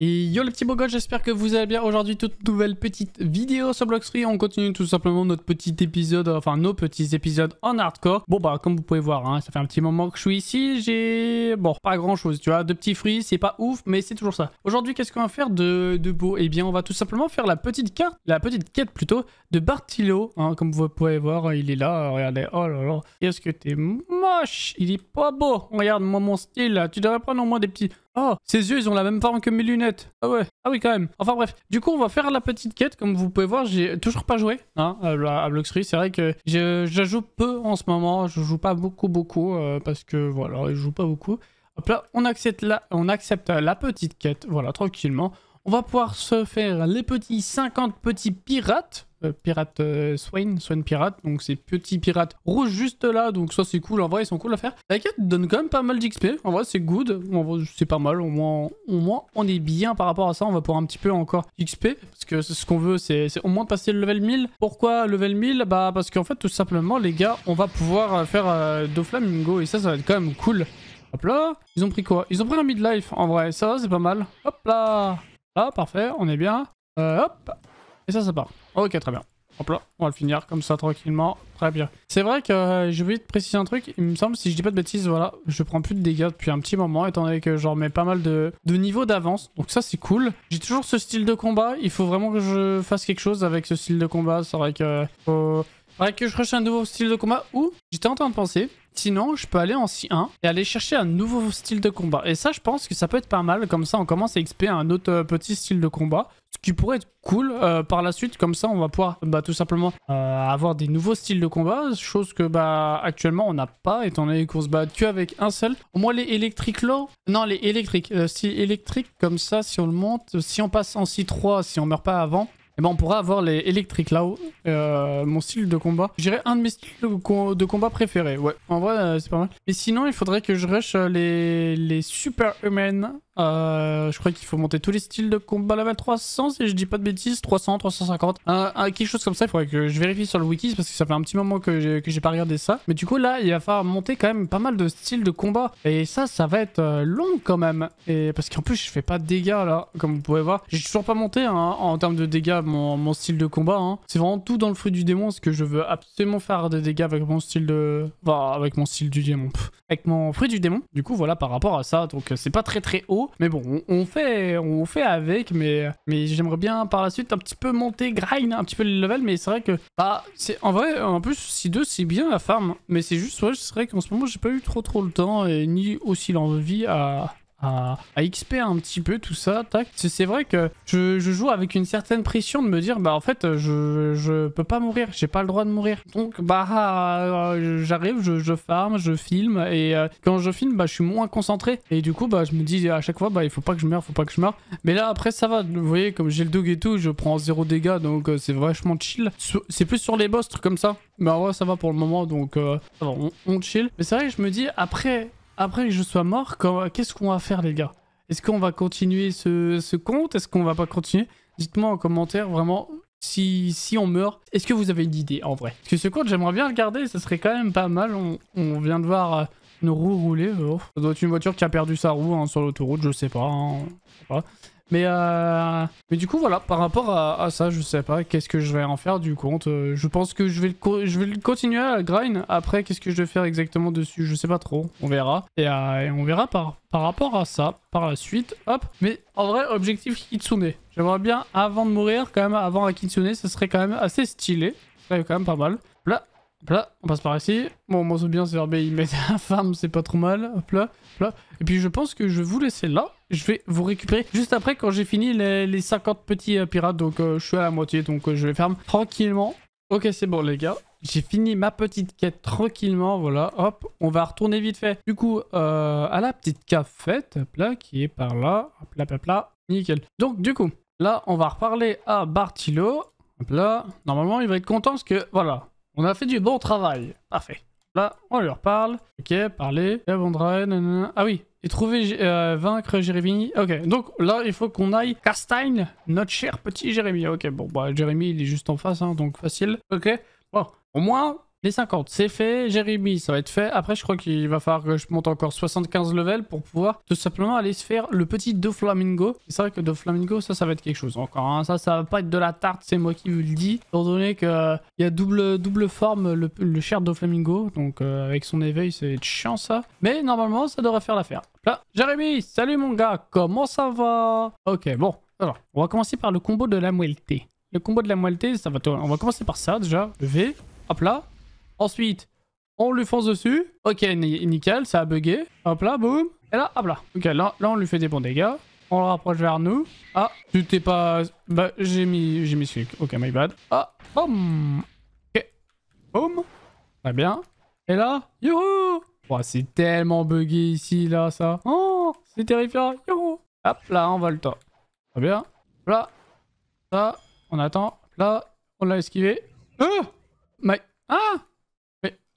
Et yo les petit beau j'espère que vous allez bien. Aujourd'hui, toute nouvelle petite vidéo sur Blox Free. On continue tout simplement notre petit épisode, enfin nos petits épisodes en hardcore. Bon bah, comme vous pouvez voir, hein, ça fait un petit moment que je suis ici. J'ai, bon, pas grand chose, tu vois. De petits fruits, c'est pas ouf, mais c'est toujours ça. Aujourd'hui, qu'est-ce qu'on va faire de, beau Eh bien, on va tout simplement faire la petite carte, la petite quête plutôt, de Bartilo. Hein, comme vous pouvez voir, il est là, regardez. Oh là là, qu'est-ce que t'es moche Il est pas beau. Regarde-moi mon style, là. Tu devrais prendre au moins des petits... Oh, ses yeux, ils ont la même forme que mes lunettes. Ah ouais. Ah oui, quand même. Enfin bref. Du coup, on va faire la petite quête. Comme vous pouvez voir, j'ai toujours pas joué hein, à à 3. C'est vrai que je, joue peu en ce moment. Je joue pas beaucoup, beaucoup. Euh, parce que voilà, je joue pas beaucoup. Hop là, on accepte la, on accepte la petite quête. Voilà, tranquillement. On va pouvoir se faire les petits 50 petits pirates. Euh, pirates pirate euh, Swain, Swain Pirate, donc ces petits pirates rouges juste là, donc ça c'est cool, en vrai ils sont cool à faire. La 4 donne quand même pas mal d'XP, en vrai c'est good, en vrai c'est pas mal, au moins, au moins on est bien par rapport à ça, on va pouvoir un petit peu encore XP, parce que ce qu'on veut c'est au moins passer le level 1000. Pourquoi level 1000 Bah parce qu'en fait tout simplement les gars, on va pouvoir euh, faire Doflamingo, et ça ça va être quand même cool. Hop là, ils ont pris quoi Ils ont pris un midlife, en vrai, ça c'est pas mal. Hop là ah, parfait, on est bien. Euh, hop. Et ça, ça part. Ok, très bien. Hop là, on va le finir comme ça tranquillement. Très bien. C'est vrai que je euh, j'ai oublié de préciser un truc. Il me semble, si je dis pas de bêtises, voilà, je prends plus de dégâts depuis un petit moment, étant donné que j'en mets pas mal de, de niveau d'avance. Donc ça, c'est cool. J'ai toujours ce style de combat. Il faut vraiment que je fasse quelque chose avec ce style de combat. C'est vrai que... Faudrait que je recherche un nouveau style de combat ou j'étais en train de penser. Sinon, je peux aller en 1 et aller chercher un nouveau style de combat. Et ça, je pense que ça peut être pas mal. Comme ça, on commence à XP un autre euh, petit style de combat. Ce qui pourrait être cool euh, par la suite. Comme ça, on va pouvoir bah, tout simplement euh, avoir des nouveaux styles de combat. Chose que bah actuellement, on n'a pas étant donné qu'on se bat que avec un seul. Au moins, les électriques là, Non, les électriques. si électrique, comme ça, si on le monte, si on passe en 6-3, si on meurt pas avant, et eh ben on pourra avoir les électriques là-haut, euh, mon style de combat. J'irai un de mes styles de, combat préférés, ouais. En vrai, euh, c'est pas mal. Mais sinon, il faudrait que je rush euh, les, les Super euh, je crois qu'il faut monter tous les styles de combat level 300, si je dis pas de bêtises, 300, 350, quelque chose comme ça. Il faudrait que je vérifie sur le wiki parce que ça fait un petit moment que j'ai pas regardé ça. Mais du coup, là, il va falloir monter quand même pas mal de styles de combat. Et ça, ça va être euh, long quand même. Et parce qu'en plus, je fais pas de dégâts là, comme vous pouvez voir. J'ai toujours pas monté hein, en termes de dégâts mon, style de combat. Hein. C'est vraiment tout dans le fruit du démon parce que je veux absolument faire des dégâts avec mon style de. Enfin, avec mon style du démon. Avec mon fruit du démon. Du coup, voilà par rapport à ça. Donc, euh, c'est pas très très haut. Mais bon, on, fait, on fait avec, mais, mais j'aimerais bien par la suite un petit peu monter, grind un petit peu les levels, mais c'est vrai que, bah, c'est en vrai, en plus, si 2 c'est bien la farm, mais c'est juste, ouais, c'est vrai qu'en ce moment, j'ai pas eu trop trop le temps et ni aussi l'envie à, à, XP un petit peu tout ça, tac. C'est vrai que je, je, joue avec une certaine pression de me dire bah en fait je, je peux pas mourir, j'ai pas le droit de mourir. Donc bah euh, j'arrive, je, je, farm, je filme et euh, quand je filme bah je suis moins concentré et du coup bah je me dis à chaque fois bah il faut pas que je meure, faut pas que je meure. Mais là après ça va, vous voyez comme j'ai le dog et tout, je prends zéro dégâts donc euh, c'est vachement chill. C'est plus sur les boss trucs comme ça. Mais en vrai ça va pour le moment donc on, on chill. Mais c'est vrai que je me dis après après que je sois mort, qu'est-ce qu'on va faire les gars Est-ce qu'on va continuer ce, compte Est-ce qu'on va pas continuer Dites-moi en commentaire vraiment si, on meurt. Est-ce que vous avez une idée en vrai Parce que ce compte j'aimerais bien le garder, ça serait quand même pas mal. On, vient de voir... Euh, nos roues rouler. Oh. ça doit être une voiture qui a perdu sa roue hein, sur l'autoroute, je sais pas. Hein, je sais pas. Mais, euh, mais du coup, voilà, par rapport à, ça, je sais pas qu'est-ce que je vais en faire du compte. Euh, je pense que je vais, le je vais continuer à grind. Après, qu'est-ce que je vais faire exactement dessus Je sais pas trop. On verra. Euh, et, on verra par, par rapport à ça par la suite. Hop. Mais en vrai, objectif Kitsune. J'aimerais bien, avant de mourir, quand même, avant un Kitsune, ce serait quand même assez stylé. Ça serait quand même pas mal. Là, Là, on passe par ici. Bon, moi, c'est bien, c'est il met un femme, c'est pas trop mal. Hop là, là. Et puis, je pense que je vais vous laisser là. Je vais vous récupérer juste après quand j'ai fini les, 50 petits euh, pirates. Donc euh, je suis à la moitié, donc euh, je vais ferme tranquillement. Ok, c'est bon les gars. J'ai fini ma petite quête tranquillement, voilà, hop, on va retourner vite fait. Du coup, à la petite cafette, hop là, qui est par là, hop là, hop là, nickel. Donc du coup, là, on va reparler à Bartilo, hop là, normalement, il va être content parce que, voilà, on a fait du bon travail, parfait. Là, on lui reparle. ok, parler, Ah oui, et trouver, euh, vaincre Jérémy. Ok, donc là, il faut qu'on aille Castine, notre cher petit Jérémy. Ok, bon, bah, Jérémy, il est juste en face, hein, donc facile. Ok, bon, au moins, les 50, c'est fait. Jérémy, ça va être fait. Après, je crois qu'il va falloir que je monte encore 75 levels pour pouvoir tout simplement aller se faire le petit Doflamingo. C'est vrai que Doflamingo, ça, ça va être quelque chose encore. Hein. Ça, ça va pas être de la tarte, c'est moi qui vous le dis. pour donné qu'il euh, y a double, double forme le, cher Doflamingo. Donc, euh, avec son éveil, c'est chiant ça. Mais normalement, ça devrait faire l'affaire. Là, Jérémy, salut mon gars, comment ça va Ok, bon. Alors, on va commencer par le combo de la moelleté. Le combo de la moelleté, ça va. On va commencer par ça déjà. V. Hop là. Ensuite, on lui fonce dessus. Ok, nickel, ça a bugué. Hop là, boum. Et là, hop là. Ok, là, là on lui fait des bons dégâts. On le rapproche vers nous. Ah, tu t'es pas... Bah, j'ai mis... J'ai mis Ok, my bad. Ah, boum. Ok. Boum. Très bien. Et là, youhou oh, C'est tellement buggé ici, là, ça. Oh, c'est terrifiant. Youhou Hop là, on va le temps. Très bien. Là. Là, on attend. Là, on l'a esquivé. Oh my... Ah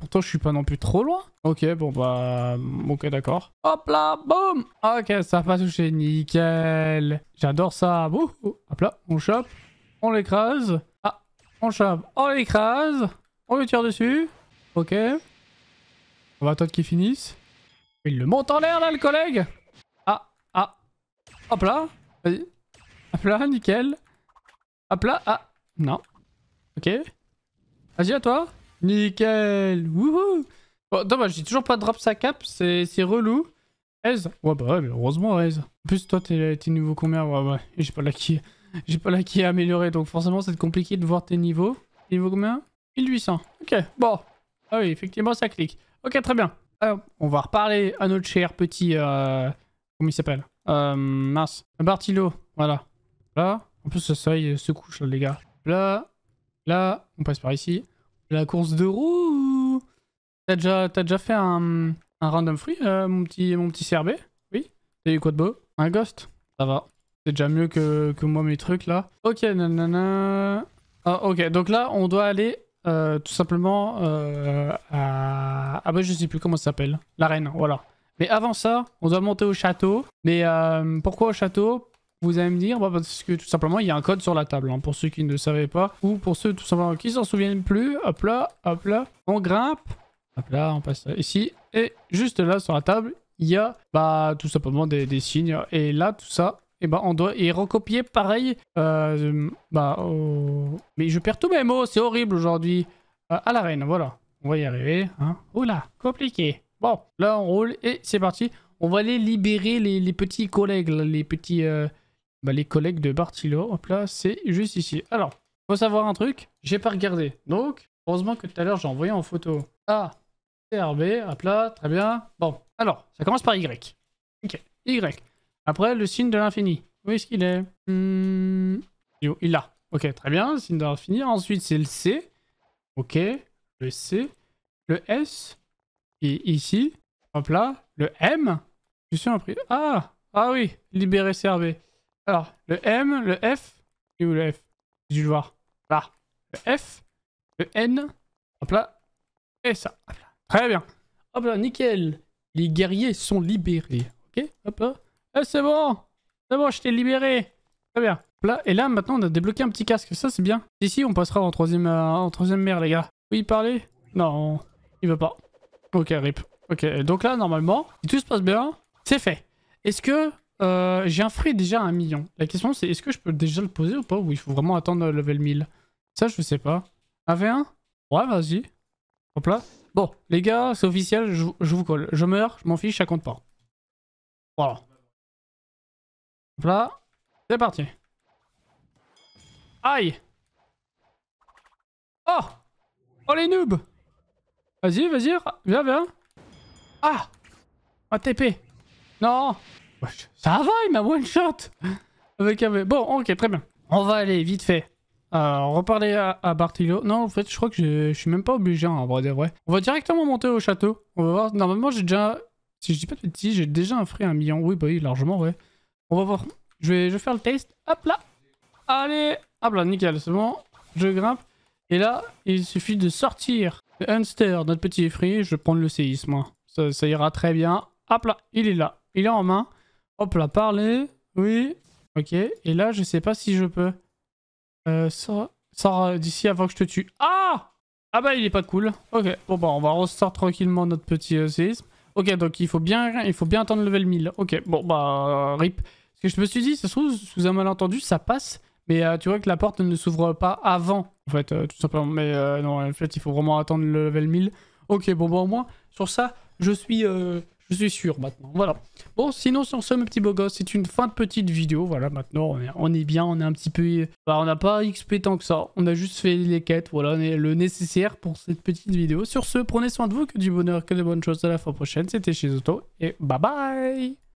Pourtant, je suis pas non plus trop loin. Ok, bon bah... Mm, ok, d'accord. Hop là, boum ah, Ok, ça a pas touché, nickel. J'adore ça. hop là, on chope. On l'écrase. Ah, on chope. On l'écrase. On lui tire dessus. Ok. On va attendre qu'il finisse. Il le monte en l'air là, le collègue Ah, ah. Hop là. Vas-y. Hop là, nickel. Hop là, ah. Non. Ok. Vas-y, à toi. Nickel Wouhou Bon, dommage, j'ai toujours pas drop sa cape, c'est relou. Hez Ouais, bah ouais, heureusement, Hez. En plus, toi, t'es niveau combien Ouais, ouais, j'ai pas la qui... J'ai pas la qui à améliorer, donc forcément, c'est compliqué de voir tes niveaux. Niveau combien 1800. Ok, bon. Ah oui, effectivement, ça clique. Ok, très bien. Euh, on va reparler à notre cher petit... Euh... Comment il s'appelle euh, Mince. Bartilo, voilà. Là. En plus, ça se couche, là, les gars. Là. Là. On passe par ici. La course de roue T'as déjà, déjà fait un, random fruit, euh, mon, petit, mon petit CRB Oui T'as eu quoi de beau Un ghost Ça va. C'est déjà mieux que, moi mes trucs là. Ok, nanana... Ah, ok, donc là on doit aller euh, tout simplement euh, à... Ah bah je sais plus comment ça s'appelle. L'arène, voilà. Mais avant ça, on doit monter au château. Mais pourquoi au château vous allez me dire, bah, parce que tout simplement, il y a un code sur la table, hein, pour ceux qui ne le savaient pas, ou pour ceux tout simplement qui s'en souviennent plus. Hop là, hop là, on grimpe. Hop là, on passe ici. Et juste là, sur la table, il y a bah, tout simplement des, des signes. Et là, tout ça, et eh ben, on doit y recopier pareil. Euh, bah, Mais je perds tous mes mots, c'est horrible aujourd'hui. Euh, à la reine, voilà. On va y arriver. Hein. Oula, compliqué. Bon, là on roule et c'est parti. On va aller libérer les, les petits collègues, les petits, euh, bah, les collègues de Bartilo. Hop là, c'est juste ici. Alors, faut savoir un truc, j'ai pas regardé. Donc, heureusement que tout à l'heure, j'ai envoyé en photo A, CRB, hop là, très bien. Bon, alors, ça commence par Y. Ok, Y. Après, le signe de l'infini. Où est-ce qu'il est, hmm, Il l'a. Ok, très bien, signe de l'infini. Ensuite, c'est le C. Ok, le C. Le S. Et ici, hop là, le M. Je suis surpris. Ah, ah oui, libéré CRB. Alors, le M, le F. Et le F J'ai dû le voir. Là. Le F, le N. Hop là. Et ça. Très bien. Hop là, nickel. Les guerriers sont libérés. Ok Hop là. Eh, c'est bon. C'est bon, je t'ai libéré. Très bien. Là, et là, maintenant, on a débloqué un petit casque. Ça, c'est bien. Ici, on passera en troisième, euh, en troisième mer, les gars. Oui, parler Non, il veut pas. Ok, rip. Ok, donc là, normalement, tout se passe bien, c'est fait. Est-ce que euh, j'ai un fruit déjà à un million. La question c'est est-ce que je peux déjà le poser ou pas Ou il faut vraiment attendre le level 1000 Ça je sais pas. Un 1 Ouais vas-y. Hop là. Bon les gars c'est officiel je, je, vous colle. Je meurs, je m'en fiche, ça compte pas. Voilà. Hop là. C'est parti. Aïe Oh Oh les noobs Vas-y, vas-y, viens, viens. Ah Un TP Non Ça va, il m'a one shot Avec Bon, ok, très bien. On va aller, vite fait. reparler euh, à, à Non, en fait, je crois que je suis même pas obligé, hein, vrai des On va directement monter au château. On va voir. Normalement, j'ai déjà... Si je dis pas de petit j'ai déjà un frais à un million. Oui, bah oui, largement, ouais. On va voir. Je vais, je vais faire le test. Hop là Allez Hop là, nickel, c'est bon. Je grimpe. Et là, il suffit de sortir le Hunster, notre petit frère, Je vais prendre le séisme. Hein. Ça, ça ira très bien. Hop là, il est là. Il est en main. Hop là, parler. Oui. Ok. Et là, je sais pas si je peux. Euh, d'ici avant que je te tue. Ah Ah bah, il est pas cool. Ok. Bon, bah, on va ressort tranquillement notre petit euh, séisme. Ok, donc il faut bien, il faut bien attendre level 1000. Ok, bon, bah, rip. Parce que je me suis dit, ça se trouve, sous un malentendu, ça passe. Mais euh, tu vois que la porte ne s'ouvre pas avant, en fait, euh, tout simplement. Mais non, en fait, il faut vraiment attendre le level 1000. Ok, bon, bah au moins, sur ça, je suis, je suis sûr maintenant. Voilà. Bon, sinon, sur ce, mes petits beaux gosses, c'est une fin de petite vidéo. Voilà, maintenant, on est, bien. On est un petit peu. Bah, on n'a pas XP tant que ça. On a juste fait les quêtes. Voilà, on est le nécessaire pour cette petite vidéo. Sur ce, prenez soin de vous. Que du bonheur, que de bonnes choses. À la fois prochaine. C'était chez Auto. Et bye bye.